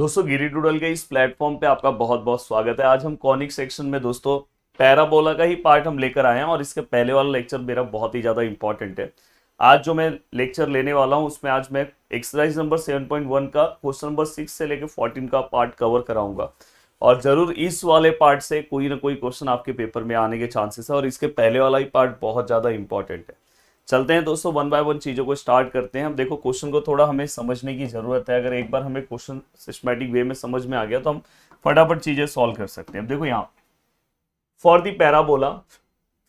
दोस्तों गिरी टूडल के इस प्लेटफॉर्म पे आपका बहुत बहुत स्वागत है आज हम कॉनिक सेक्शन में दोस्तों पैराबोला का ही पार्ट हम लेकर आए हैं और इसके पहले वाला लेक्चर मेरा बहुत ही ज़्यादा इंपॉर्टेंट है आज जो मैं लेक्चर लेने वाला हूँ उसमें आज मैं एक्सरसाइज नंबर वन का क्वेश्चन नंबर सिक्स से लेकर फोर्टीन का पार्ट कवर कराऊंगा और ज़रूर इस वाले पार्ट से कोई ना कोई क्वेश्चन आपके पेपर में आने के चांसेस है और इसके पहले वाला ही पार्ट बहुत ज़्यादा इंपॉर्टेंट है चलते हैं दोस्तों वन बाय वन चीज़ों को स्टार्ट करते हैं अब देखो क्वेश्चन को थोड़ा हमें समझने की ज़रूरत है अगर एक बार हमें क्वेश्चन सिस्टमेटिक वे में समझ में आ गया तो हम फटाफट चीज़ें सॉल्व कर सकते हैं अब देखो यहाँ for the parabola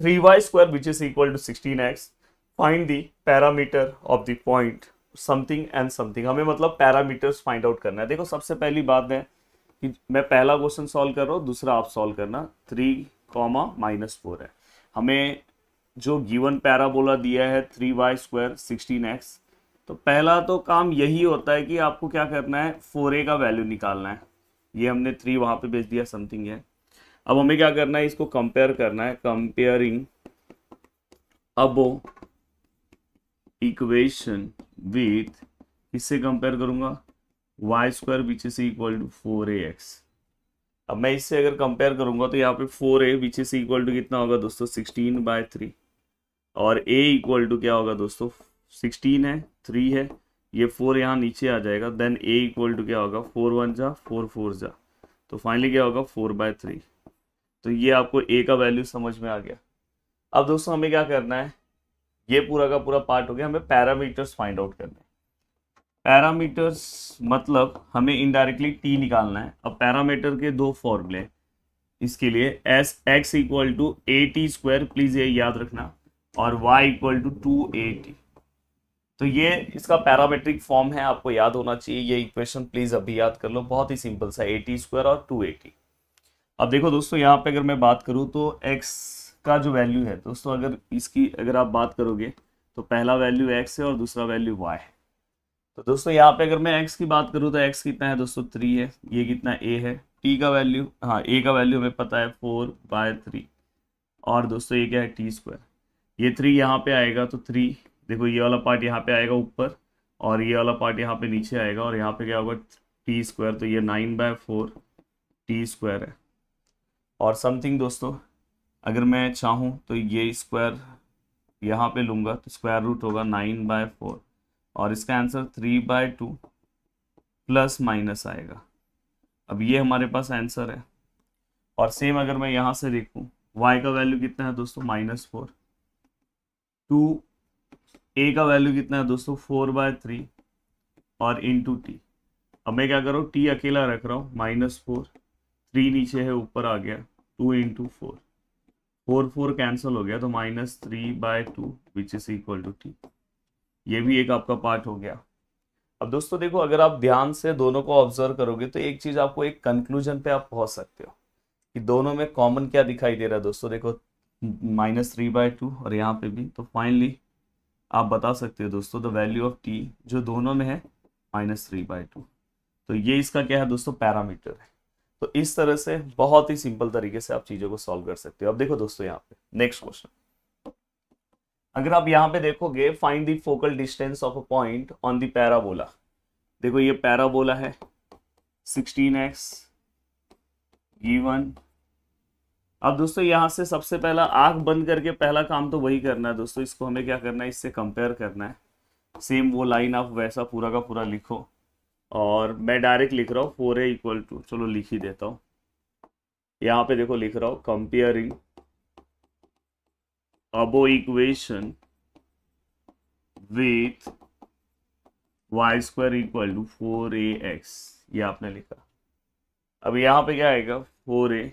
three y square which is equal to sixteen x find the parameter of the point something and something हमें मतलब पैरामीटर्स फाइंड आउट करना है देखो सबसे पहली बात है कि मैं पहला क्वेश्चन सॉल्व कर रहा हूँ दूसरा आप सॉल्व करना थ्री कॉमा माइनस फोर है हमें जो गिवन पैराबोला दिया है three y square sixteen x तो पहला तो काम यही होता है कि आपको क्या करना है फोर ए का वैल्यू निकालना है ये हमने थ्री वहां पे भेज दिया समथिंग है अब हमें क्या करना है इसको कंपेयर करना है कंपेयरिंग अबो इक्वेशन विथ इससे कंपेयर करूंगा y square which is equal to four a x अब मैं इससे अगर कंपेयर करूंगा तो यहाँ पे four a which is equal to कितना होगा दोस्तों सिक्सटीन बाय थ्री और ए इक्वल टू क्या होगा दोस्तों सिक्सटीन है थ्री है ये फोर यहाँ नीचे आ जाएगा देन ए इक्वल टू क्या होगा फोर वन जा फोर फोर जा तो फाइनली क्या होगा फोर बाय थ्री तो ये आपको ए का वैल्यू समझ में आ गया अब दोस्तों हमें क्या करना है ये पूरा का पूरा पार्ट हो गया हमें पैरामीटर्स फाइंड आउट करना है पैरामीटर्स मतलब हमें इनडायरेक्टली टी निकालना है अब पैरामीटर के दो फॉर्मूले इसके लिए as x equal to a t square please ये याद रखना और y equal to two t तो ये इसका पैरामेट्रिक फॉर्म है आपको याद होना चाहिए ये इक्वेशन प्लीज अभी याद कर लो बहुत ही सिंपल सा एटी स्क्वायर और टू एटी अब देखो दोस्तों यहाँ पे अगर मैं बात करूँ तो x का जो वैल्यू है दोस्तों अगर इसकी अगर आप बात करोगे तो पहला वैल्यू x है और दूसरा वैल्यू y है तो दोस्तों यहाँ पे अगर मैं x की बात करूँ तो x कितना है दोस्तों थ्री है ये कितना a है t का वैल्यू हाँ a का वैल्यू हमें पता है फोर बाय थ्री और दोस्तों ये क्या है टी स्क्वायर ये थ्री यहाँ पे आएगा तो थ्री देखो ये वाला पार्ट यहाँ पे आएगा ऊपर और ये वाला पार्ट यहाँ पे नीचे आएगा और यहाँ पे क्या होगा टी स्क्वायर तो ये nine by four t square है और समथिंग दोस्तों अगर मैं चाहूँ तो ये स्क्वायर यहाँ पे लूँगा तो स्क्वायर रूट होगा नाइन बाय फोर और इसका answer three by two plus minus आएगा अब ये हमारे पास आंसर है और सेम अगर मैं यहाँ से देखूँ वाई का वैल्यू कितना है दोस्तों माइनस फोर टू ए का वैल्यू कितना है दोस्तों फोर बाय थ्री और इन टू टी अब मैं क्या कर रहा हूँ टी अकेला रख रहा हूँ माइनस फोर थ्री नीचे है ऊपर आ गया two into four four four cancel हो गया तो minus three by two which is equal to t ये भी एक आपका पार्ट हो गया अब दोस्तों देखो अगर आप ध्यान से दोनों को ऑब्जर्व करोगे तो एक चीज आपको एक कंक्लूजन पे आप पहुंच सकते हो कि दोनों में कॉमन क्या दिखाई दे रहा है दोस्तों देखो माइनस थ्री बाई टू और यहाँ पे भी तो फाइनली आप बता सकते हो दोस्तों द वैल्यू ऑफ टी जो दोनों में है माइनस थ्री बाई टू तो ये इसका क्या है दोस्तों पैरामीटर है तो इस तरह से बहुत ही सिंपल तरीके से आप चीजों को सॉल्व कर सकते हो अब देखो दोस्तों यहाँ पे नेक्स्ट क्वेश्चन अगर आप यहाँ पे देखोगे find the focal distance of a point on the parabola देखो ये पैराबोला है 16x गिवन e अब दोस्तों यहां से सबसे पहला आंख बंद करके पहला काम तो वही करना है दोस्तों इसको हमें क्या करना है इससे कंपेयर करना है सेम वो लाइन आप वैसा पूरा का पूरा लिखो और मैं डायरेक्ट लिख रहा हूँ फोर ए इक्वल टू चलो लिख ही देता हूँ यहाँ पे देखो लिख रहा हूँ comparing above equation with y square equal to four a x ये आपने लिखा अब यहाँ पे क्या आएगा four a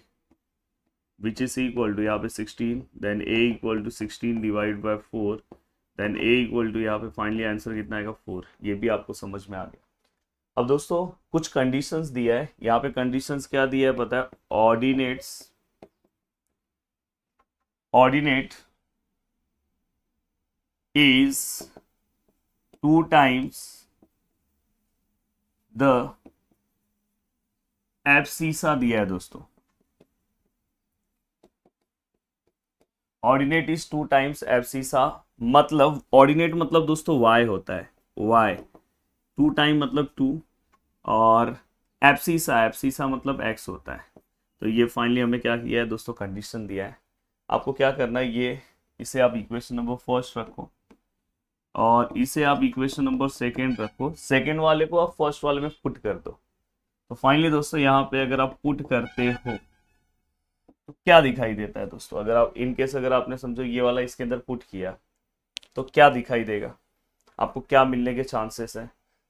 which is equal to यहाँ पे 16 then a equal to 16 divided by 4 then a equal to यहाँ पे फाइनली आंसर कितना आएगा 4 ये भी आपको समझ में आ गया अब दोस्तों कुछ कंडीशन दिया है यहाँ पे कंडीशन क्या दिया है पता है ordinates ordinate is two times the abscissa दिया है दोस्तों ordinate is two times abscissa मतलब ऑर्डिनेट मतलब दोस्तों वाई होता है वाई टू टाइम मतलब टू और एप्सीसा एप्सीसा मतलब एक्स होता है तो ये फाइनली हमें क्या किया है दोस्तों कंडीशन दिया है आपको क्या करना है ये इसे आप इक्वेशन नंबर फर्स्ट रखो और इसे आप इक्वेशन नंबर सेकेंड रखो सेकेंड वाले को आप फर्स्ट वाले में पुट कर दो तो फाइनली दोस्तों यहाँ पे अगर आप पुट करते हो तो क्या दिखाई देता है दोस्तों अगर आप इन केस अगर आपने समझो ये वाला इसके अंदर पुट किया तो क्या दिखाई देगा आपको क्या मिलने के चांसेस हैं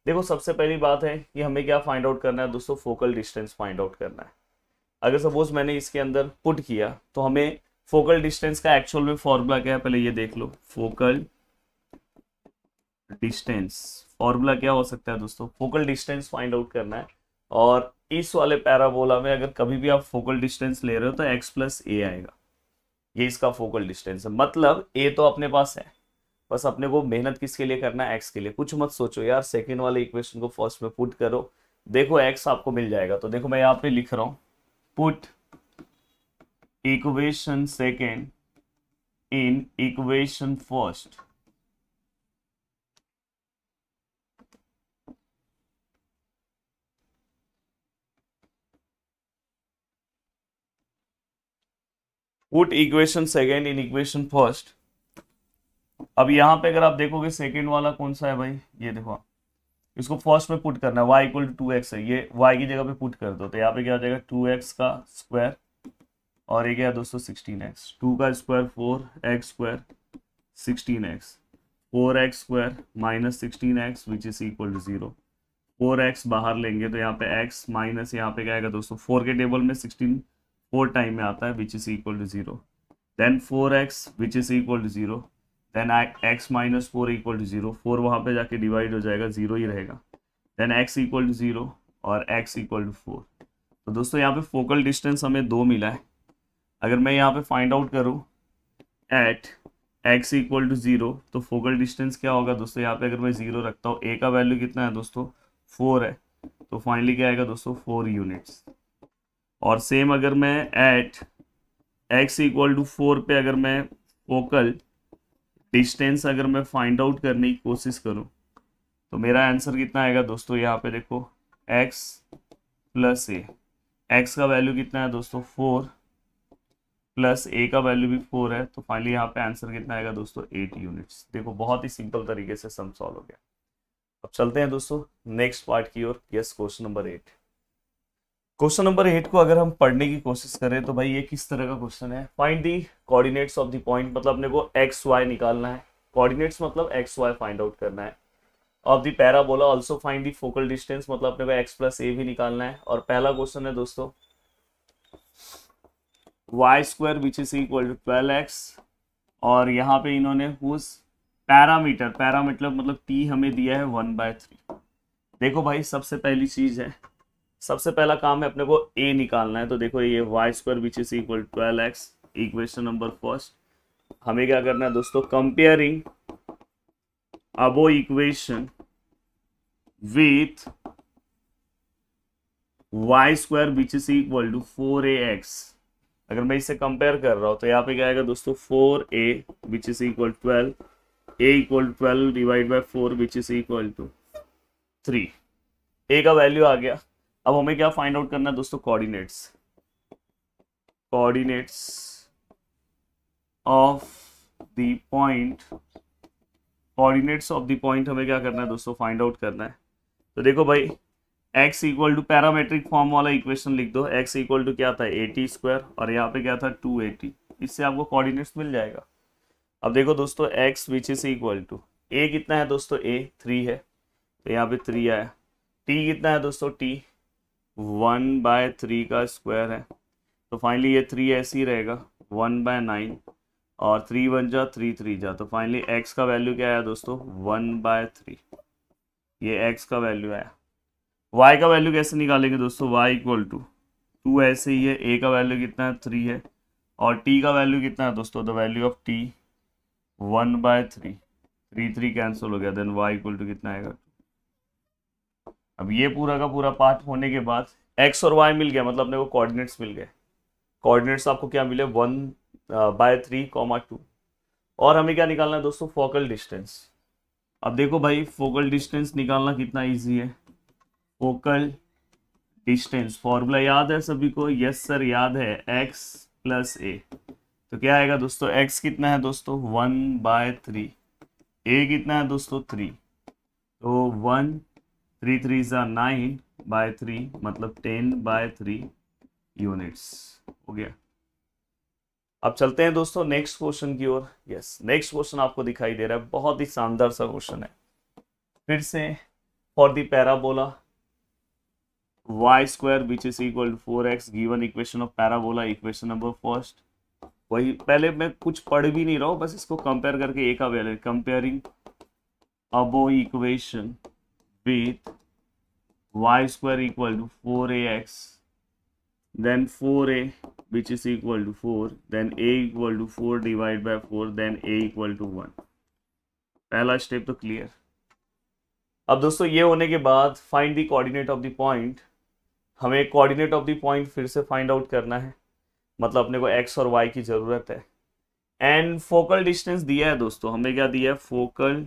देखो सबसे पहली बात है कि हमें क्या फाइंड आउट करना है दोस्तों फोकल डिस्टेंस फाइंड आउट करना है अगर सपोज मैंने इसके अंदर पुट किया तो हमें फोकल डिस्टेंस का एक्चुअल में फॉर्मूला क्या है पहले ये देख लो फोकल डिस्टेंस फॉर्मूला क्या हो सकता है दोस्तों फोकल डिस्टेंस फाइंड आउट करना है और इस वाले पैराबोला में अगर कभी भी आप फोकल डिस्टेंस ले रहे हो तो x प्लस ए आएगा ये इसका फोकल डिस्टेंस है मतलब a तो अपने पास है बस अपने को मेहनत किसके लिए करना है एक्स के लिए कुछ मत सोचो यार सेकेंड वाले इक्वेशन को फर्स्ट में पुट करो देखो एक्स आपको मिल जाएगा तो देखो मैं यहाँ पे लिख रहा हूं put equation second in equation first put equation second in equation first अब यहां पे अगर आप देखोगे सेकेंड वाला कौन सा है भाई ये देखो इसको फर्स्ट में पुट करना है y इक्वल टू एक्स है ये y की जगह पे पुट कर दो तो यहाँ पे क्या हो जाएगा टू एक्स का स्क्वायर और ये क्या दोस्तों सिक्सटीन एक्स टू का square four x square sixteen x four x square minus sixteen x which is equal to zero four x बाहर लेंगे तो यहाँ पे x माइनस यहाँ पे क्या आएगा दोस्तों फोर के टेबल में सिक्सटीन फोर टाइम में आता है which is equal to zero then four x which is equal to zero then x minus four equal to zero four वहाँ पे जाके डिवाइड हो जाएगा जीरो ही रहेगा then x equal to zero और एक्स इक्वल टू फोर तो दोस्तों यहाँ पे फोकल डिस्टेंस हमें दो मिला है अगर मैं यहाँ पे फाइंड आउट करूँ at x equal to zero तो फोकल डिस्टेंस क्या होगा दोस्तों यहाँ पे अगर मैं ज़ीरो रखता हूँ ए का वैल्यू कितना है दोस्तों फोर है तो फाइनली क्या आएगा दोस्तों फोर यूनिट्स और सेम अगर मैं at x equal to four पे अगर मैं फोकल डिस्टेंस अगर मैं फाइंड आउट करने की कोशिश करूं तो मेरा आंसर कितना आएगा दोस्तों यहाँ पे देखो x प्लस ए एक्स का वैल्यू कितना है दोस्तों फोर प्लस ए का वैल्यू भी फोर है तो फाइनली यहाँ पे आंसर कितना आएगा दोस्तों एट यूनिट्स देखो बहुत ही सिंपल तरीके से सम सॉल्व हो गया अब चलते हैं दोस्तों नेक्स्ट पार्ट की ओर yes question number eight question number eight को अगर हम पढ़ने की कोशिश करें तो भाई ये किस तरह का क्वेश्चन है find the coordinates of the point मतलब अपने को एक्स वाई निकालना है कोऑर्डिनेट्स मतलब एक्स वाई फाइंड आउट करना है of the parabola also find the focal distance मतलब अपने को एक्स प्लस ए भी निकालना है और पहला क्वेश्चन है दोस्तों y square which is equal to twelve x और यहाँ पे इन्होंने उस पैरामीटर पैरामीटर मतलब टी हमें दिया है वन बाय थ्री देखो भाई सबसे पहली चीज है सबसे पहला काम है अपने को ए निकालना है तो देखो ये y square which is equal twelve x equation number first हमें क्या करना है दोस्तों comparing above equation with y square which is equal to four a x अगर मैं इसे कंपेयर कर रहा हूं तो यहाँ पे क्या आएगा दोस्तों four a which is equal twelve a equal twelve divide by four which is equal to three a का वैल्यू आ गया अब हमें क्या फाइंड आउट करना है दोस्तों coordinates coordinates of the point coordinates of the point हमें क्या करना है दोस्तों फाइंड आउट करना है तो देखो भाई x equal to parametric form वाला इक्वेशन लिख दो x इक्वल टू क्या था एटी स्क्वायर और यहाँ पे क्या था 280 इससे आपको कोऑर्डिनेट्स मिल जाएगा अब देखो दोस्तों x which is equal to a कितना है दोस्तों a थ्री है तो यहाँ पे थ्री आया t कितना है दोस्तों t वन बाय थ्री का स्क्वायर है तो फाइनली ये थ्री ऐसे ही रहेगा वन बाय नाइन और थ्री वन जा थ्री थ्री जा तो फाइनली एक्स का वैल्यू क्या आया दोस्तों वन बाय थ्री ये एक्स का वैल्यू आया वाई का वैल्यू कैसे निकालेंगे दोस्तों वाई इक्वल टू टू ऐसे ही है ए का वैल्यू कितना है थ्री है और टी का वैल्यू कितना है दोस्तों the value of t one by three three three cancel हो गया देन वाई इक्वल टू कितना आएगा अब ये पूरा का पूरा पार्ट होने के बाद एक्स और वाई मिल गया मतलब अपने को कोऑर्डिनेट्स मिल गए कोऑर्डिनेट्स आपको क्या मिले one by three comma two और हमें क्या निकालना है दोस्तों फोकल डिस्टेंस अब देखो भाई फोकल डिस्टेंस निकालना कितना इजी है फोकल डिस्टेंस फॉर्मूला याद है सभी को यस सर याद है एक्स प्लस ए तो क्या आएगा दोस्तों एक्स कितना है दोस्तों वन बाय थ्री ए कितना है दोस्तों थ्री तो वन थ्री थ्री ज़ा नाइन बाय थ्री मतलब टेन बाय थ्री यूनिट्स हो गया अब चलते हैं दोस्तों नेक्स्ट क्वेश्चन की ओर यस नेक्स्ट क्वेश्चन आपको दिखाई दे रहा है बहुत ही शानदार सा क्वेश्चन है फिर से for the parabola y which is equal to four x given equation of parabola equation number first वही पहले मैं कुछ पढ़ भी नहीं रहा हूं बस इसको कंपेयर करके एक available comparing above equation with y square equal to 4ax then 4a which is equal to 4 then a equal to 4 divided by 4 then a equal to 1 पहला स्टेप तो क्लियर अब दोस्तों ये होने के बाद find the coordinate of the point हमें coordinate of the point फिर से फाइंड आउट करना है मतलब अपने को एक्स और वाई की ज़रूरत है एंड फोकल डिस्टेंस दिया है दोस्तों हमें क्या दिया है focal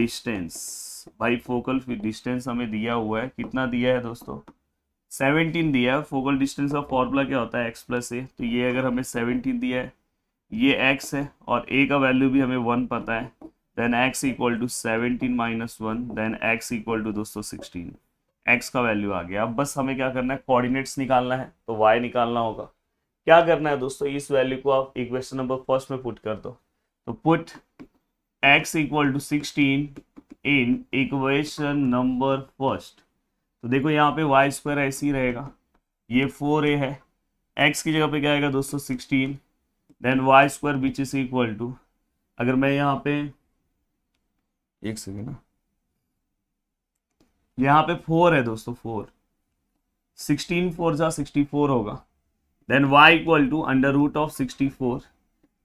distance by focal distance हमें दिया हुआ है कितना दिया है दोस्तों सेवनटीन दिया है फोकल डिस्टेंस का फॉर्मूला क्या होता है एक्स प्लस ए तो ये अगर हमें सेवनटीन दिया है ये एक्स है और ए का वैल्यू भी हमें वन पता है then x equal to seventeen minus one then x equal to दोस्तों सिक्सटीन एक्स का वैल्यू आ गया अब बस हमें क्या करना है कोऑर्डिनेट्स निकालना है तो वाई निकालना होगा क्या करना है दोस्तों इस वैल्यू को आप इक्वेशन नंबर फर्स्ट में पुट कर दो तो put x equal to sixteen in equation number first तो देखो यहाँ पे वाई स्क्वायर ऐसे ही रहेगा ये फोर ए है एक्स की जगह पे क्या आएगा दोस्तों sixteen then y square which is equal to अगर मैं यहाँ पे एक सेकेंड ना यहाँ पे फोर है दोस्तों फोर सिक्सटीन फोर जा सिक्सटी फोर होगा then y equal to under root of sixty four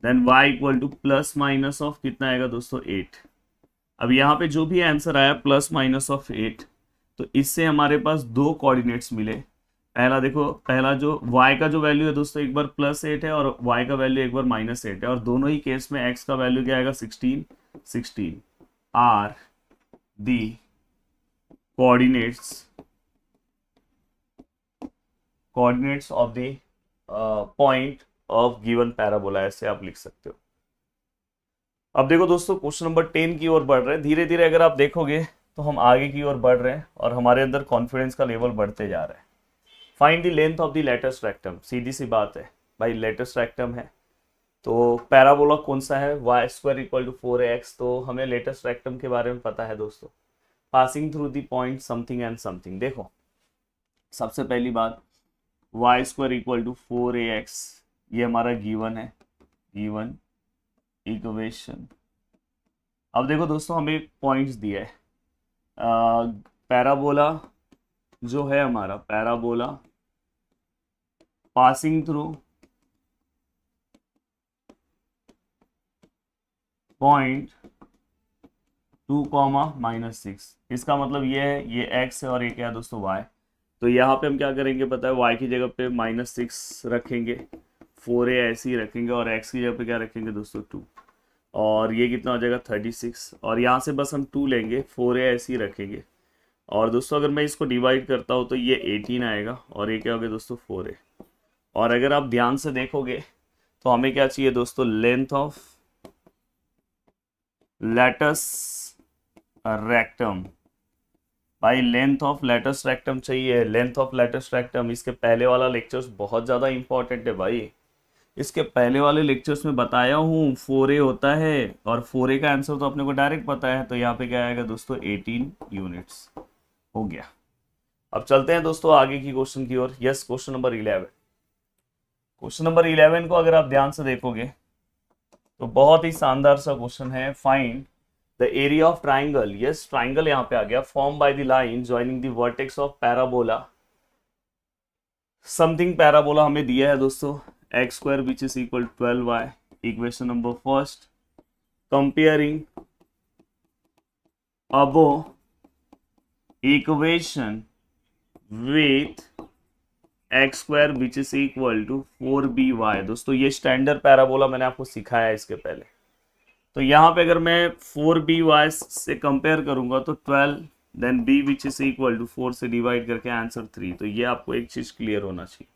then y equal to plus minus of कितना आएगा दोस्तों एट अब यहाँ पे जो भी आंसर आया प्लस माइनस ऑफ एट तो इससे हमारे पास दो कोऑर्डिनेट्स मिले पहला देखो पहला जो y का जो वैल्यू है दोस्तों एक बार प्लस एट है और y का वैल्यू एक बार माइनस एट है और दोनों ही केस में x का वैल्यू क्या आएगा sixteen sixteen are the coordinates coordinates of the point of given parabola ऐसे आप लिख सकते हो अब देखो दोस्तों क्वेश्चन नंबर टेन की ओर बढ़ रहे हैं धीरे धीरे अगर आप देखोगे तो हम आगे की ओर बढ़ रहे हैं और हमारे अंदर कॉन्फिडेंस का लेवल बढ़ते जा रहा है find the length of the latus rectum सीधी सी बात है भाई लेटेस्ट रेक्टम है तो पैराबोला कौन सा है y square equal to four x तो हमें लेटेस्ट रेक्टम के बारे में पता है दोस्तों passing through the point something and something देखो सबसे पहली बात y square equal to four a x ये हमारा गीवन है गीवन इक्वेशन अब देखो दोस्तों हमें पॉइंट्स दिए है पैराबोला जो है हमारा parabola passing through point two comma minus six इसका मतलब ये है ये एक्स है और ये क्या है दोस्तों वाई तो यहाँ पे हम क्या करेंगे पता है वाई की जगह पे माइनस सिक्स रखेंगे फोर ए ऐसे ही रखेंगे और एक्स की जगह पे क्या रखेंगे दोस्तों टू और ये कितना हो जाएगा थर्टी सिक्स और यहाँ से बस हम टू लेंगे फोर ए ऐसे ही रखेंगे और दोस्तों अगर मैं इसको डिवाइड करता हूँ तो ये एटीन आएगा और ये क्या हो गया दोस्तों फोर ए और अगर आप ध्यान से देखोगे तो हमें क्या चाहिए दोस्तों लेंथ ऑफ लेटस रेक्टम भाई लेंथ ऑफ लेटस रेक्टम चाहिए लेंथ ऑफ लेटस रेक्टम इसके पहले वाला लेक्चर्स बहुत ज़्यादा इंपॉर्टेंट है भाई इसके पहले वाले लेक्चर्स में बताया हूँ फोर ए होता है और फोर ए का आंसर तो अपने को डायरेक्ट पता है तो यहाँ पे क्या आएगा दोस्तों एटीन यूनिट्स हो गया अब चलते हैं दोस्तों आगे की क्वेश्चन की ओर yes question number eleven question number eleven को अगर आप ध्यान से देखोगे तो बहुत ही शानदार सा क्वेश्चन है find the area of triangle yes triangle यहाँ पे आ गया form by the line joining vertex of parabola something parabola हमें दिया है दोस्तों x square which is equal to 12y equation number first comparing above equation with x square which is equal to four b y दोस्तों ये standard parabola मैंने आपको सिखाया इसके पहले तो यहाँ पे अगर मैं फोर बी वाई से कंपेयर करूंगा तो twelve then b which is equal to four से डिवाइड करके आंसर थ्री तो ये आपको एक चीज क्लियर होना चाहिए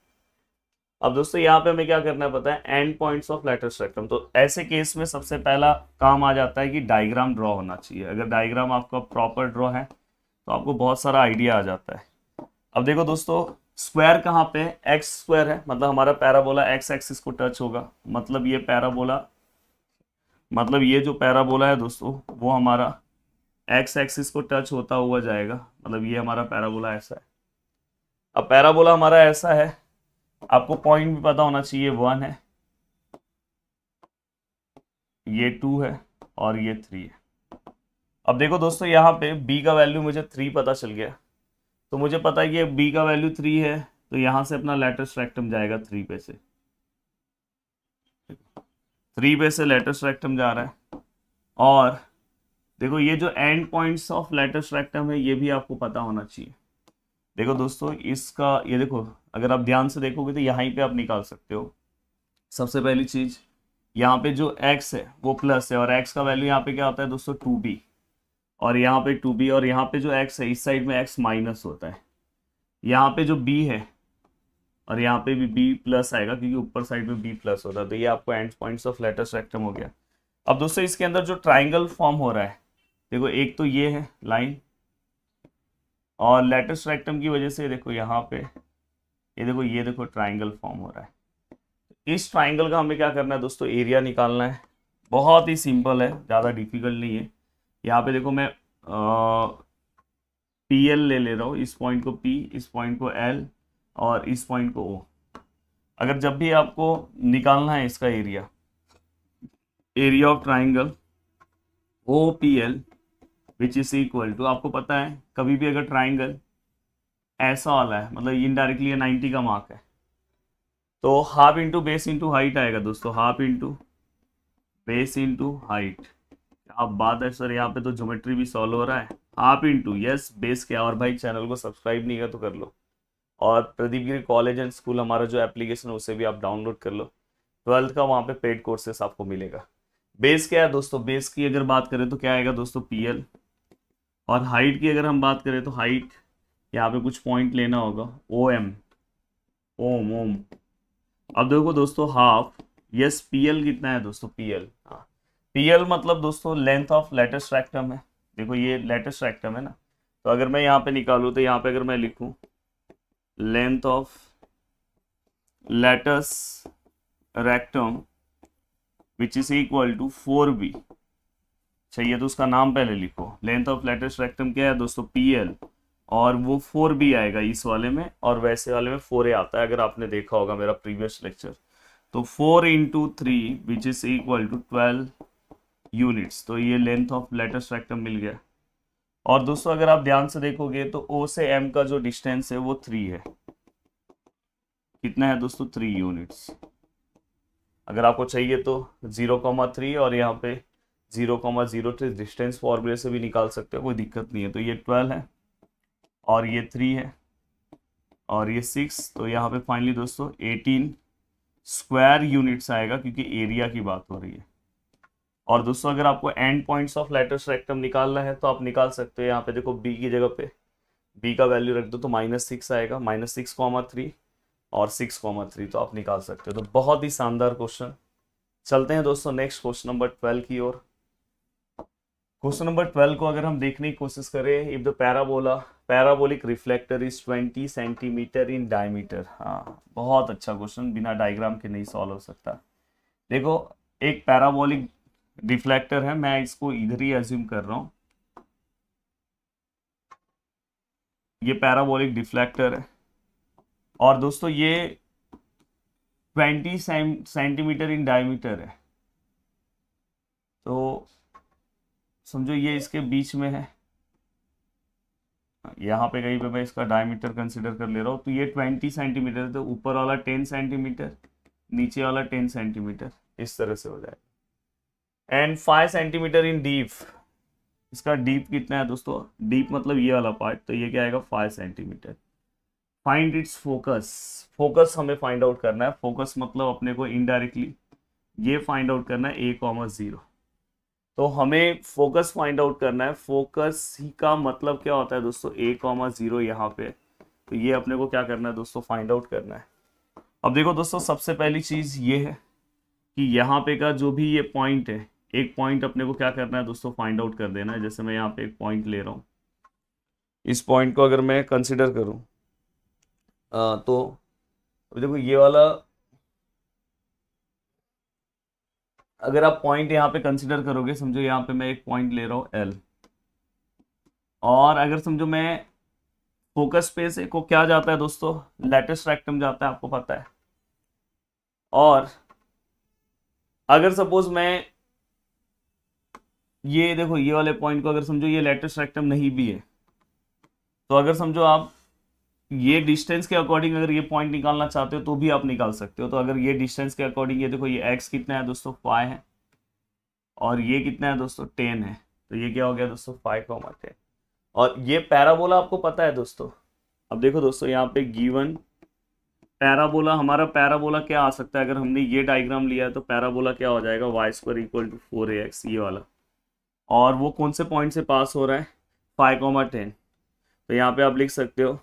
अब दोस्तों यहाँ पे हमें क्या करना है पता है end points of latus rectum तो ऐसे केस में सबसे पहला काम आ जाता है कि डायग्राम ड्रॉ होना चाहिए अगर डायग्राम आपका प्रॉपर ड्रॉ है तो आपको बहुत सारा आइडिया आ जाता है अब देखो दोस्तों स्क्वायर कहाँ पे एक्स स्क्वायर है मतलब हमारा पैराबोला एक्स एक्सिस को टच होगा मतलब ये पैराबोला मतलब ये जो पैराबोला है दोस्तों वो हमारा एक्स एक्सिस को टच होता हुआ जाएगा मतलब ये हमारा पैराबोला ऐसा है अब पैराबोला हमारा ऐसा है आपको पॉइंट भी पता होना चाहिए वन है ये टू है और ये थ्री है अब देखो दोस्तों यहाँ पे b का वैल्यू मुझे थ्री पता चल गया तो मुझे पता है कि b का वैल्यू थ्री है तो यहां से अपना लेटेस्ट रेक्टम जाएगा थ्री पे से थ्री पे से लेटेस्ट रेक्टम जा रहा है और देखो ये जो end points of latus rectum है ये भी आपको पता होना चाहिए देखो दोस्तों इसका ये देखो अगर आप ध्यान से देखोगे तो यहाँ पे आप निकाल सकते हो सबसे पहली चीज यहाँ पे जो x है वो प्लस है और x का वैल्यू यहाँ पे क्या होता है दोस्तों 2b और यहाँ पे टू बी और यहाँ पे जो x है इस साइड में x माइनस होता है यहाँ पे जो b है और यहाँ पे भी b प्लस आएगा क्योंकि ऊपर साइड में b प्लस होता है तो ये आपको end points of latus rectum हो गया अब दोस्तों इसके अंदर जो ट्राइंगल फॉर्म हो रहा है देखो एक तो ये है लाइन और लेटेस्ट रेक्टम की वजह से देखो यहाँ पे ये देखो ये देखो ट्राइंगल फॉर्म हो रहा है इस ट्राइंगल का हमें क्या करना है दोस्तों एरिया निकालना है बहुत ही सिंपल है ज़्यादा डिफिकल्ट नहीं है यहाँ पे देखो मैं पी एल ले ले रहा हूँ इस पॉइंट को पी इस पॉइंट को एल और इस पॉइंट को ओ अगर जब भी आपको निकालना है इसका area area of triangle O P L which is equal to आपको पता है कभी भी अगर ट्राइंगल ऐसा वाला है मतलब इनडायरेक्टली नाइनटी नाइन्टी का मार्क है तो half into base into height आएगा दोस्तों half into base into height अब बात है सर यहाँ पे तो ज्योमेट्री भी सॉल्व हो रहा है हाफ इंटू यस बेस क्या और भाई चैनल को सब्सक्राइब नहीं किया तो कर लो और Pradeep Giri college and school हमारा जो एप्लीकेशन है उसे भी आप डाउनलोड कर लो ट्वेल्थ का वहाँ पे पेड कोर्सेस आपको मिलेगा बेस क्या है दोस्तों बेस की अगर बात करें तो क्या आएगा दोस्तों पीएल और हाइट की अगर हम बात करें तो हाइट यहाँ पे कुछ पॉइंट लेना होगा ओ एम ओम ओम अब देखो दोस्तों हाफ यस पी एल कितना है दोस्तों पी एल पी एल मतलब दोस्तों लेंथ ऑफ लेटेस्ट रेक्टम है देखो ये लेटेस्ट रेक्टम है ना तो अगर मैं यहाँ पे निकालू तो यहाँ पे अगर मैं लिखू length of latus rectum which is equal to four b चाहिए तो उसका नाम पहले लिखो लेंथ ऑफ लेटेस्ट रेक्टम क्या है दोस्तों पी एल और वो फोर बी आएगा इस वाले में और वैसे वाले में फोर ए आता है अगर आपने देखा होगा मेरा प्रीवियस लेक्चर तो four into three which is equal to twelve units तो ये लेंथ ऑफ लेटेस्ट रेक्टम मिल गया और दोस्तों अगर आप ध्यान से देखोगे तो ओ से एम का जो डिस्टेंस है वो थ्री है कितना है दोस्तों थ्री यूनिट्स अगर आपको चाहिए तो जीरो कॉमा थ्री और यहाँ पे जीरो कॉमा जीरो से डिस्टेंस फॉर्मूले से भी निकाल सकते हो कोई दिक्कत नहीं है तो ये ट्वेल्व है और ये थ्री है और ये सिक्स तो यहाँ पे फाइनली दोस्तों एटीन स्क्वायर यूनिट्स आएगा क्योंकि एरिया की बात हो रही है और दोस्तों अगर आपको end points of latus rectum निकालना है तो आप निकाल सकते हो यहाँ पे देखो बी की जगह पे बी का वैल्यू रख दो तो माइनस सिक्स आएगा माइनस सिक्स कॉमा थ्री और सिक्स कॉमा थ्री तो आप निकाल सकते हो तो बहुत ही शानदार क्वेश्चन चलते हैं दोस्तों नेक्स्ट क्वेश्चन नंबर ट्वेल्व की ओर क्वेश्चन नंबर ट्वेल्व को अगर हम देखने की कोशिश करें if the parabola parabolic reflector is twenty centimetre in diameter हाँ बहुत अच्छा क्वेश्चन बिना डायग्राम के नहीं सॉल्व हो सकता देखो एक पैराबोलिक रिफ्लेक्टर है मैं इसको इधर ही एज्यूम कर रहा हूं ये पैराबोलिक डिफ्लेक्टर है और दोस्तों ये ट्वेंटी सेंटीमीटर इन डायमीटर है तो समझो ये इसके बीच में है यहाँ पे कहीं पे मैं इसका डायमीटर कंसीडर कर ले रहा हूँ तो ये ट्वेंटी सेंटीमीटर तो ऊपर वाला टेन सेंटीमीटर नीचे वाला टेन सेंटीमीटर इस तरह से हो जाएगा and five centimetre in deep इसका डीप कितना है दोस्तों डीप मतलब ये वाला पार्ट तो ये क्या आएगा five centimetre find its focus focus हमें फाइंड आउट करना है फोकस मतलब अपने को इनडायरेक्टली ये फाइंड आउट करना है ए कॉमर्स जीरो तो हमें फोकस फाइंड आउट करना है फोकस ही का मतलब क्या होता है दोस्तों ए कॉमा जीरो यहाँ पे तो ये अपने को क्या करना है दोस्तों फाइंड आउट करना है अब देखो दोस्तों सबसे पहली चीज ये है कि यहाँ पे का जो भी ये पॉइंट है एक पॉइंट अपने को क्या करना है दोस्तों फाइंड आउट कर देना है जैसे मैं यहाँ पे एक पॉइंट ले रहा हूँ इस पॉइंट को अगर मैं कंसिडर करूँ तो देखो ये वाला अगर आप पॉइंट यहाँ पे कंसिडर करोगे समझो यहाँ पे मैं एक पॉइंट ले रहा हूँ एल और अगर समझो मैं फोकस पे से को क्या जाता है दोस्तों लेटेस्ट रेक्टम जाता है आपको पता है और अगर सपोज मैं ये देखो ये वाले पॉइंट को अगर समझो ये लेटेस्ट रेक्टम नहीं भी है तो अगर समझो आप ये डिस्टेंस के अकॉर्डिंग अगर ये पॉइंट निकालना चाहते हो तो भी आप निकाल सकते हो तो अगर ये डिस्टेंस के अकॉर्डिंग ये देखो ये एक्स कितना है दोस्तों फाइव है और ये कितना है दोस्तों टेन है तो ये क्या हो गया दोस्तों फाइव मत है और ये पैराबोला आपको पता है दोस्तों अब देखो दोस्तों यहाँ पे गीवन पैराबोला हमारा पैराबोला क्या आ सकता है अगर हमने ये डायग्राम लिया है तो पैराबोला क्या हो जाएगा y square equal to four a x ये वाला और वो कौन से पॉइंट से पास हो रहा है फाइव कॉमा टेन तो यहाँ पे आप लिख सकते हो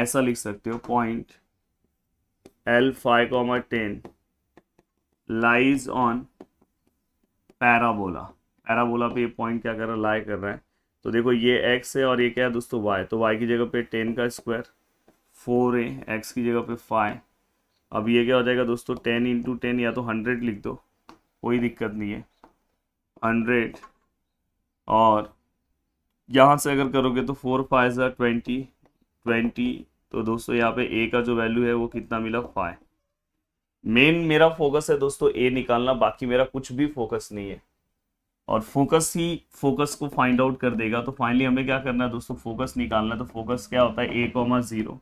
ऐसा लिख सकते हो point L five comma ten lies on parabola parabola पे ये पॉइंट क्या कर रहा है लाई कर रहा है तो देखो ये एक्स है और ये क्या है दोस्तों वाई तो वाई की जगह पे टेन का स्क्वायर फोर है एक्स की जगह पे फाइव अब ये क्या हो जाएगा दोस्तों टेन इंटू टेन या तो हंड्रेड लिख दो कोई दिक्कत नहीं है हंड्रेड और यहाँ से अगर करोगे तो फोर फाइव ज़ा ट्वेंटी ट्वेंटी तो दोस्तों यहाँ पे ए का जो वैल्यू है वो कितना मिला फाइव मेन मेरा फोकस है दोस्तों ए निकालना बाकी मेरा कुछ भी फोकस नहीं है और फोकस ही फोकस को फाइंड आउट कर देगा तो फाइनली हमें क्या करना है दोस्तों फोकस निकालना है तो फोकस क्या होता है ए कॉमा जीरो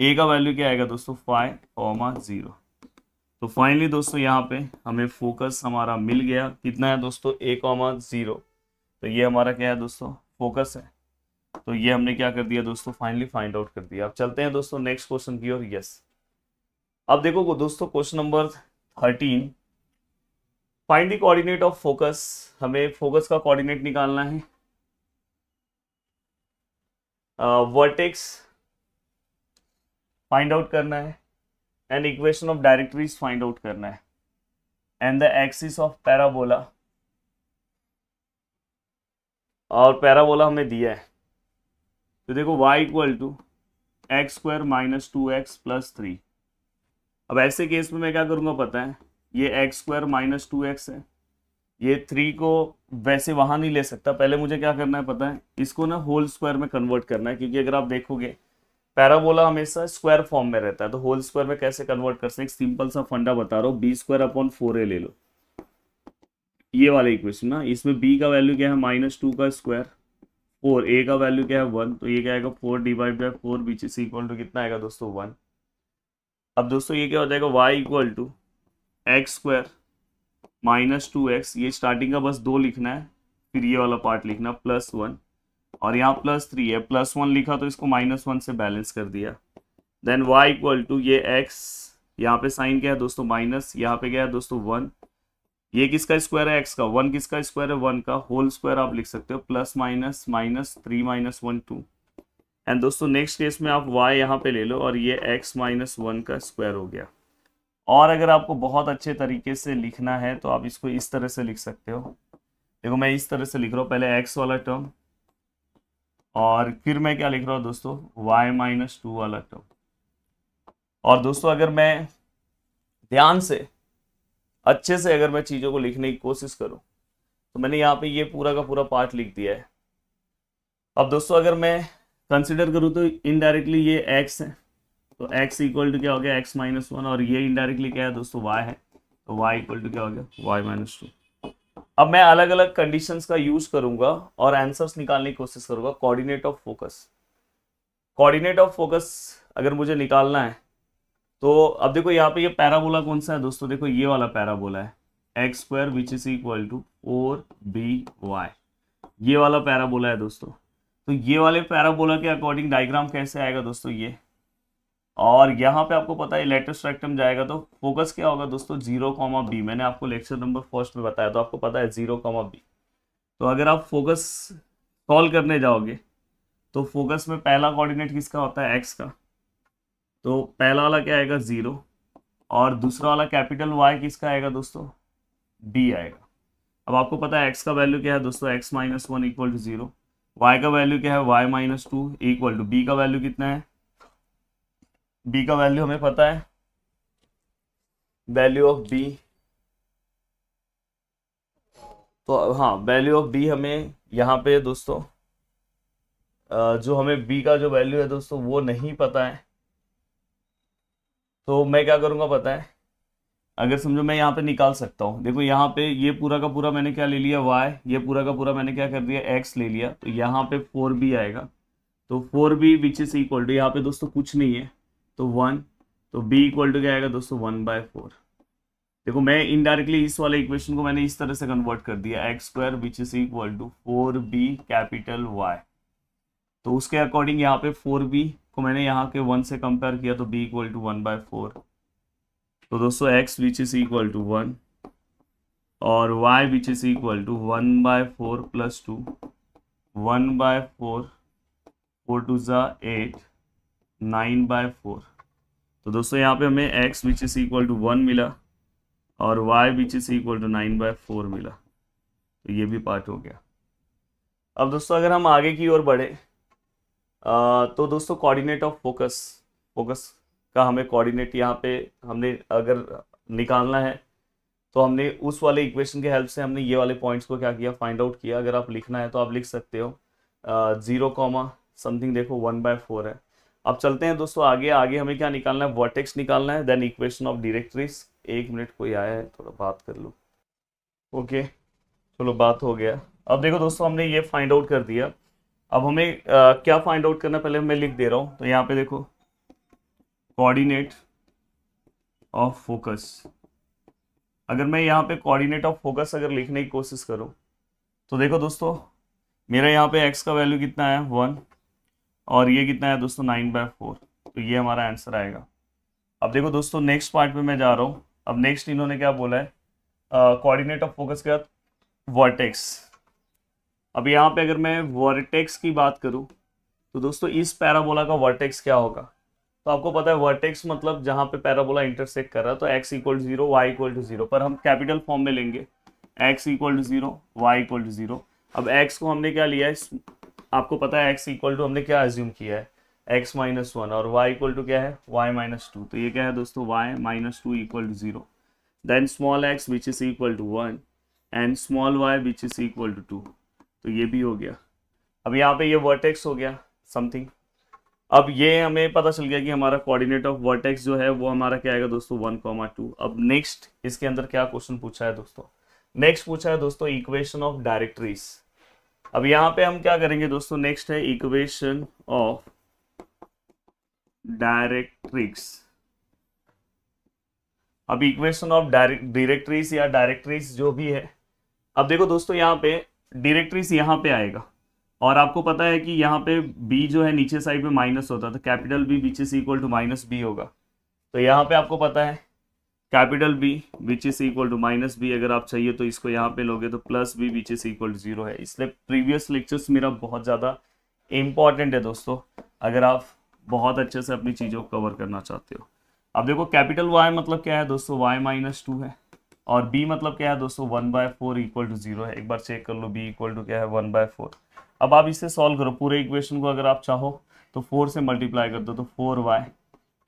ए का वैल्यू क्या आएगा दोस्तों फाइव कॉमा जीरो तो फाइनली दोस्तों यहाँ पे हमें फोकस हमारा मिल गया कितना है दोस्तों ए कॉमा जीरो तो ये हमारा क्या है दोस्तों फोकस है तो ये हमने क्या कर दिया दोस्तों फाइनली फाइंड आउट कर दिया अब चलते हैं दोस्तों नेक्स्ट क्वेश्चन की ओर यस अब देखो दोस्तों question number thirteen find the coordinate of focus हमें फोकस का कोऑर्डिनेट निकालना है वर्टेक्स फाइंड आउट करना है and equation of directrix find out करना है and the axis of parabola और पैराबोला हमें दिया है तो देखो y equal to x square minus two x plus three अब ऐसे केस में मैं क्या करूँगा पता है ये x square minus two x है ये थ्री को वैसे वहाँ नहीं ले सकता पहले मुझे क्या करना है पता है इसको ना होल स्क्वायर में कन्वर्ट करना है क्योंकि अगर आप देखोगे पैराबोला हमेशा स्क्वायर फॉर्म में रहता है तो होल स्क्वायर में कैसे कन्वर्ट कर सकते हैं सिंपल सा फंडा बता रहा हूँ b square upon four a ले लो ये वाला इक्वेशन ना इसमें बी का वैल्यू क्या है माइनस टू का स्क्वायर फोर ए का वैल्यू क्या है वन तो ये क्या आएगा four divide by four which is equal to कितना आएगा दोस्तों वन अब दोस्तों ये क्या हो जाएगा y equal to x square minus two x ये स्टार्टिंग का बस दो लिखना है फिर ये वाला पार्ट लिखना प्लस वन और यहाँ प्लस थ्री है प्लस वन लिखा तो इसको माइनस वन से बैलेंस कर दिया देन वाई इक्वल टू ये एक्स यहाँ पे साइन क्या है दोस्तों माइनस यहाँ पे क्या है दोस्तों वन ये किसका स्क्वायर है एक्स का वन किसका स्क्वायर है वन का होल स्क्वायर आप लिख सकते हो plus minus minus three minus one two and दोस्तों नेक्स्ट केस में आप वाई यहाँ पे ले लो और ये एक्स माइनस वन का स्क्वायर हो गया और अगर आपको बहुत अच्छे तरीके से लिखना है तो आप इसको इस तरह से लिख सकते हो देखो मैं इस तरह से लिख रहा हूँ पहले एक्स वाला टर्म और फिर मैं क्या लिख रहा हूँ दोस्तों वाई माइनस टू वाला टर्म और दोस्तों अगर मैं ध्यान से अच्छे से अगर मैं चीज़ों को लिखने की कोशिश करूं तो मैंने यहाँ पे ये पूरा का पूरा पार्ट लिख दिया है अब दोस्तों अगर मैं कंसिडर करूँ तो इनडायरेक्टली ये एक्स है तो एक्स इक्वल टू क्या हो गया एक्स माइनस वन और ये इनडायरेक्टली क्या है दोस्तों वाई है तो वाई इक्वल टू क्या हो गया वाई माइनस टू अब मैं अलग अलग कंडीशंस का यूज करूंगा और आंसर्स निकालने की कोशिश करूंगा coordinate of focus coordinate of focus अगर मुझे निकालना है तो अब देखो यहाँ पे ये पैराबोला कौन सा है दोस्तों देखो ये वाला पैराबोला है x square which is equal to four b y ये वाला पैराबोला है दोस्तों तो ये वाले पैराबोला के अकॉर्डिंग डायग्राम कैसे आएगा दोस्तों ये और यहाँ पे आपको पता है लेटेस्ट रेक्टम जाएगा तो फोकस क्या होगा दोस्तों जीरो कॉमा बी मैंने आपको लेक्चर नंबर फर्स्ट में बताया तो आपको पता है जीरो कॉमा बी तो अगर आप फोकस सॉल्व करने जाओगे तो फोकस में पहला कोऑर्डिनेट किसका होता है एक्स का तो पहला वाला क्या आएगा ज़ीरो और दूसरा वाला कैपिटल वाई किसका आएगा दोस्तों बी आएगा अब आपको पता है एक्स का वैल्यू क्या है दोस्तों x minus one equal to zero y का वैल्यू क्या है Y minus two equal to b का वैल्यू कितना है बी का वैल्यू हमें पता है वैल्यू ऑफ बी तो हाँ वैल्यू ऑफ बी हमें यहाँ पे दोस्तों जो हमें बी का जो वैल्यू है दोस्तों वो नहीं पता है तो मैं क्या करूँगा पता है अगर समझो मैं यहाँ पे निकाल सकता हूँ देखो यहाँ पे ये पूरा का पूरा मैंने क्या ले लिया वाई ये पूरा का पूरा मैंने क्या कर दिया एक्स ले लिया तो यहाँ पे फोर बी आएगा तो four b which is equal to यहाँ पे दोस्तों कुछ नहीं है तो वन तो बी इक्वल टू क्या आएगा दोस्तों वन बाय फोर देखो मैं इनडायरेक्टली इस वाले इक्वेशन को मैंने इस तरह से कन्वर्ट कर दिया x square which is equal to four b capital Y तो उसके अकॉर्डिंग यहाँ पे फोर बी को मैंने यहाँ के वन से कंपेयर किया तो b equal to one by four तो दोस्तों x which is equal to one और y which is equal to one by four plus two one by four four two ज़ा एट नाइन बाय फोर तो दोस्तों यहाँ पे हमें x which is equal to one मिला और y which is equal to nine by four मिला तो ये भी पार्ट हो गया अब दोस्तों अगर हम आगे की ओर बढ़े तो दोस्तों कोऑर्डिनेट ऑफ फोकस फोकस का हमें कोऑर्डिनेट यहाँ पे हमने अगर निकालना है तो हमने उस वाले इक्वेशन के हेल्प से हमने ये वाले पॉइंट्स को क्या किया फाइंड आउट किया अगर आप लिखना है तो आप लिख सकते हो जीरो कॉमा समथिंग देखो वन बाय फोर है अब चलते हैं दोस्तों आगे आगे हमें क्या निकालना है वर्टेक्स निकालना है देन इक्वेशन ऑफ डिरेक्टरीज एक मिनट कोई आया है थोड़ा बात कर लो ओके चलो बात हो गया अब देखो दोस्तों हमने ये फाइंड आउट कर दिया अब हमें आ, uh, क्या फाइंड आउट करना पहले मैं लिख दे रहा हूँ तो यहाँ पे देखो कोऑर्डिनेट ऑफ फोकस अगर मैं यहाँ पे कोऑर्डिनेट ऑफ फोकस अगर लिखने की कोशिश करूं तो देखो दोस्तों मेरा यहाँ पे एक्स का वैल्यू कितना है वन और ये कितना है दोस्तों नाइन बाय फोर तो ये हमारा आंसर आएगा अब देखो दोस्तों नेक्स्ट पार्ट पे मैं जा रहा हूं अब नेक्स्ट इन्होंने क्या बोला है कोऑर्डिनेट ऑफ फोकस के साथ वर्टेक्स अब यहाँ पे अगर मैं वर्टेक्स की बात करूँ तो दोस्तों इस पैराबोला का वर्टेक्स क्या होगा तो आपको पता है वर्टेक्स मतलब जहाँ पे पैराबोला इंटरसेक्ट कर रहा है तो x equal to zero y equal to zero पर हम कैपिटल फॉर्म में लेंगे x equal to zero y equal to zero अब एक्स को हमने क्या लिया है आपको पता है एक्स इक्वल टू हमने क्या एज्यूम किया है एक्स माइनस वन और वाई इक्वल टू क्या है वाई माइनस टू तो ये क्या है दोस्तों y minus two equal to zero then small x which is equal to one and small y which is equal to two तो ये भी हो गया अब यहाँ पे ये वर्टेक्स हो गया समथिंग अब ये हमें पता चल गया कि हमारा कोऑर्डिनेट ऑफ वर्टेक्स जो है वो हमारा क्या आएगा दोस्तों वन कॉमा टू अब नेक्स्ट इसके अंदर क्या क्वेश्चन पूछा है दोस्तों नेक्स्ट पूछा है दोस्तों इक्वेशन ऑफ डायरेक्ट्रीज अब यहाँ पे हम क्या करेंगे दोस्तों नेक्स्ट है इक्वेशन ऑफ डायरेक्ट्रिक्स अब इक्वेशन ऑफ डायरेक्ट डिरेक्ट्रीज या डायरेक्ट्रीज जो भी है अब देखो दोस्तों यहाँ पे डायरेक्टरीज यहाँ पे आएगा और आपको पता है कि यहाँ पे बी जो है नीचे साइड पे माइनस होता है तो capital B which is equal to minus b होगा तो यहाँ पे आपको पता है capital B which is equal to minus b अगर आप चाहिए तो इसको यहाँ पे लोगे तो plus b which is equal to zero है इसलिए प्रीवियस लेक्चर्स मेरा बहुत ज़्यादा इम्पॉर्टेंट है दोस्तों अगर आप बहुत अच्छे से अपनी चीज़ों को कवर करना चाहते हो अब देखो कैपिटल वाई मतलब क्या है दोस्तों वाई माइनस टू है और बी मतलब क्या है दोस्तों one by four equal to zero है एक बार चेक कर लो बी इक्वल टू क्या है वन बाय फोर अब आप इसे सॉल्व करो पूरे इक्वेशन को अगर आप चाहो तो फोर से मल्टीप्लाई कर दो तो फोर वाई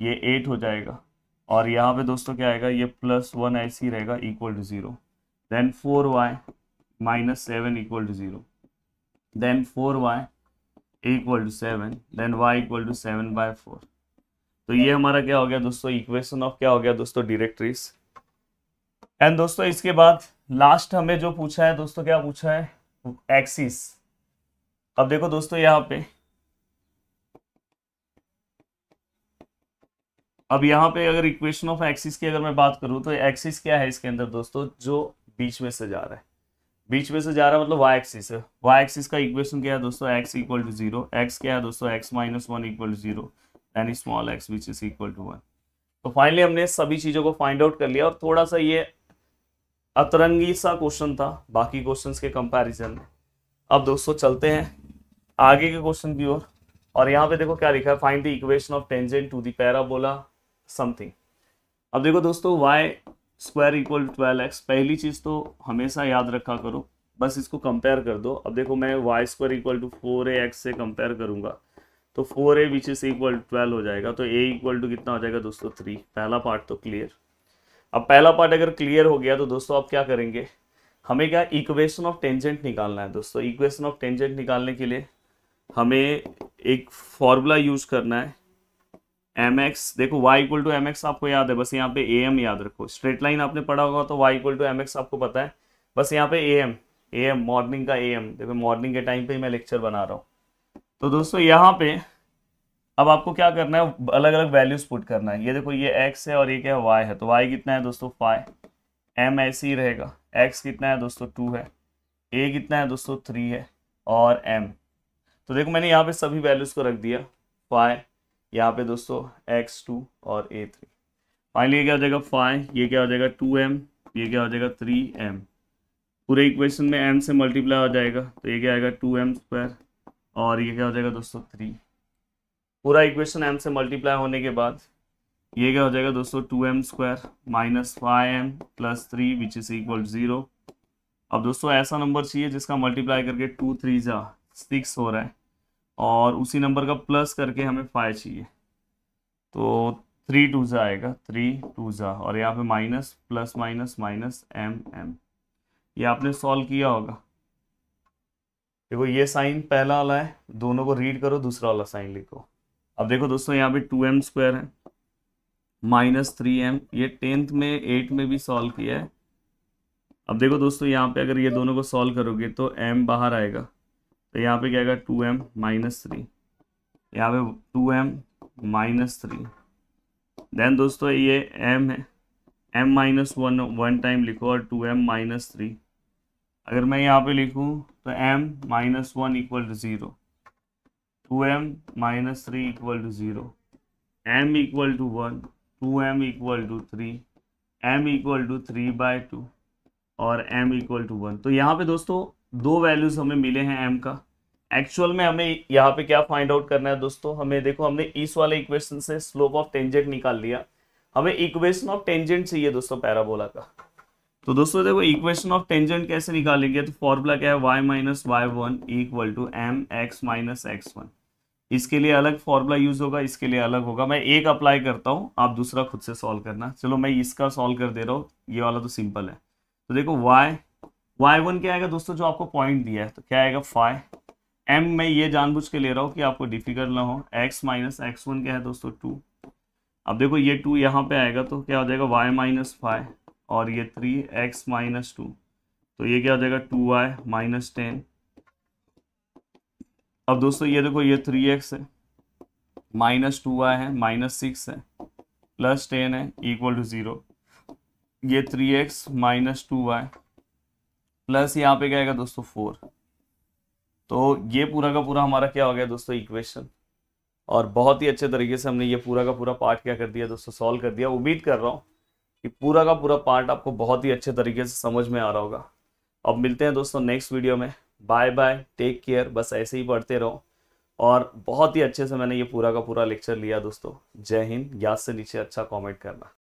ये एट हो जाएगा और यहाँ पे दोस्तों क्या आएगा ये प्लस वन ऐसे ही रहेगा equal to zero then four y minus seven equal to zero then four y equal to seven then y equal to seven by four तो ये हमारा क्या हो गया दोस्तों इक्वेशन ऑफ क्या हो गया दोस्तों डिरेक्ट्रीज़ एंड दोस्तों इसके बाद लास्ट हमें जो पूछा है दोस्तों क्या पूछा है एक्सिस अब देखो दोस्तों यहाँ पे अब यहाँ पे अगर इक्वेशन ऑफ एक्सिस की अगर मैं बात करूं तो एक्सिस क्या है इसके अंदर दोस्तों जो बीच में से जा रहा है बीच में से जा रहा है मतलब वाई एक्सिस है वाई एक्सिस का इक्वेशन क्या है दोस्तों x equal to zero x क्या है दोस्तों x minus one equal to zero small x which is equal to one तो फाइनली हमने सभी चीज़ों को फाइंड आउट कर लिया और थोड़ा सा ये अतरंगी सा क्वेश्चन था बाकी क्वेश्चंस के कंपैरिजन में अब दोस्तों चलते हैं आगे के क्वेश्चन की ओर और यहाँ पे देखो क्या लिखा है find the equation of tangent to the parabola something अब देखो दोस्तों y square equal twelve x पहली चीज़ तो हमेशा याद रखा करो बस इसको कंपेयर कर दो अब देखो मैं y square equal to four a x से कंपेयर करूंगा तो four a which is equal twelve हो जाएगा तो ए इक्वल टू कितना हो जाएगा दोस्तों थ्री पहला पार्ट तो क्लियर अब पहला पार्ट अगर क्लियर हो गया तो दोस्तों आप क्या करेंगे हमें क्या इक्वेशन ऑफ टेंजेंट निकालना है दोस्तों इक्वेशन ऑफ टेंजेंट निकालने के लिए हमें एक फॉर्मूला यूज करना है एम एक्स देखो y equal to M x आपको याद है बस यहाँ पे ए एम याद रखो स्ट्रेट लाइन आपने पढ़ा होगा तो y equal to M x आपको पता है बस यहाँ पे A M A M morning का ए एम देखो मॉर्निंग के टाइम पे ही मैं लेक्चर बना रहा हूँ तो दोस्तों यहाँ पे अब आपको क्या करना है अलग अलग वैल्यूज पुट करना है ये देखो ये एक्स है और ये क्या है वाई है तो वाई कितना है दोस्तों फाइव एम ऐसे ही रहेगा एक्स कितना है दोस्तों टू है ए कितना है दोस्तों थ्री है और एम तो देखो मैंने यहाँ पे सभी वैल्यूज़ को रख दिया फाइव यहाँ पे दोस्तों एक्स टू और ए थ्री फाइनली ये क्या हो जाएगा फाइव ये क्या हो जाएगा टू एम ये क्या हो जाएगा थ्री एम पूरे इक्वेशन में एम से मल्टीप्लाई हो जाएगा तो ये क्या आएगा टू एम स्क्वायर और ये क्या हो जाएगा दोस्तों थ्री पूरा इक्वेशन एम से मल्टीप्लाई होने के बाद ये क्या हो जाएगा दोस्तों two M square minus five M plus three which is equal zero अब दोस्तों ऐसा नंबर चाहिए जिसका मल्टीप्लाई करके टू थ्री जा सिक्स हो रहा है और उसी नंबर का प्लस करके हमें फाइव चाहिए तो थ्री टू ज़ा आएगा थ्री टू ज़ा और यहाँ पे minus plus minus minus M M ये आपने सॉल्व किया होगा देखो ये साइन पहला वाला है दोनों को रीड करो दूसरा वाला साइन लिखो अब देखो दोस्तों यहाँ पे टू एम स्क्वायर है माइनस थ्री एम ये टेंथ में एट में भी सॉल्व किया है अब देखो दोस्तों यहाँ पे अगर ये दोनों को सॉल्व करोगे तो m बाहर आएगा तो यहाँ पे क्या आएगा टू एम माइनस थ्री यहाँ पे two M minus three then दोस्तों ये m है m minus one one time लिखो और टू एम माइनस थ्री अगर मैं यहाँ पे लिखूँ तो m minus one equal to zero two M minus three equal to zero M equal to one two M equal to three M equal to three by two और M equal to one तो यहाँ पे दोस्तों दो values हमें मिले हैं M का एक्चुअल में हमें यहाँ पे क्या फाइंड आउट करना है दोस्तों हमें देखो हमने इस वाले इक्वेशन से स्लोप ऑफ टेंजेंट निकाल लिया हमें इक्वेशन ऑफ टेंजेंट चाहिए दोस्तों पैराबोला का तो दोस्तों देखो इक्वेशन ऑफ टेंजेंट कैसे निकालेंगे तो फॉर्मूला क्या है Y minus Y one equal to M X minus X one इसके लिए अलग फॉर्मूला यूज होगा इसके लिए अलग होगा मैं एक अप्लाई करता हूँ आप दूसरा खुद से सॉल्व करना चलो मैं इसका सॉल्व कर दे रहा हूँ ये वाला तो सिंपल है तो देखो वाई वाई वन क्या आएगा दोस्तों जो आपको पॉइंट दिया है तो क्या आएगा फाइव एम मैं ये जानबूझ के ले रहा हूँ कि आपको डिफिकल्ट ना हो एक्स माइनस एक्स वन क्या है दोस्तों टू अब देखो ये टू यहाँ पे आएगा तो क्या हो जाएगा वाई माइनस फाइव और ये थ्री एक्स माइनस टू तो ये क्या हो जाएगा टू वाई माइनस टेन अब दोस्तों ये देखो ये थ्री एक्स है माइनस टू वाई है माइनस सिक्स है प्लस टेन है इक्वल टू ज़ीरो ये three X minus two Y plus यहाँ पे क्या आएगा दोस्तों फोर तो ये पूरा का पूरा हमारा क्या हो गया दोस्तों इक्वेशन और बहुत ही अच्छे तरीके से हमने ये पूरा का पूरा पार्ट क्या कर दिया दोस्तों सॉल्व कर दिया उम्मीद कर रहा हूँ कि पूरा का पूरा पार्ट आपको बहुत ही अच्छे तरीके से समझ में आ रहा होगा अब मिलते हैं दोस्तों नेक्स्ट वीडियो में बाय बाय टेक केयर बस ऐसे ही पढ़ते रहो और बहुत ही अच्छे से मैंने ये पूरा का पूरा लेक्चर लिया दोस्तों जय हिंद याद से नीचे अच्छा कॉमेंट करना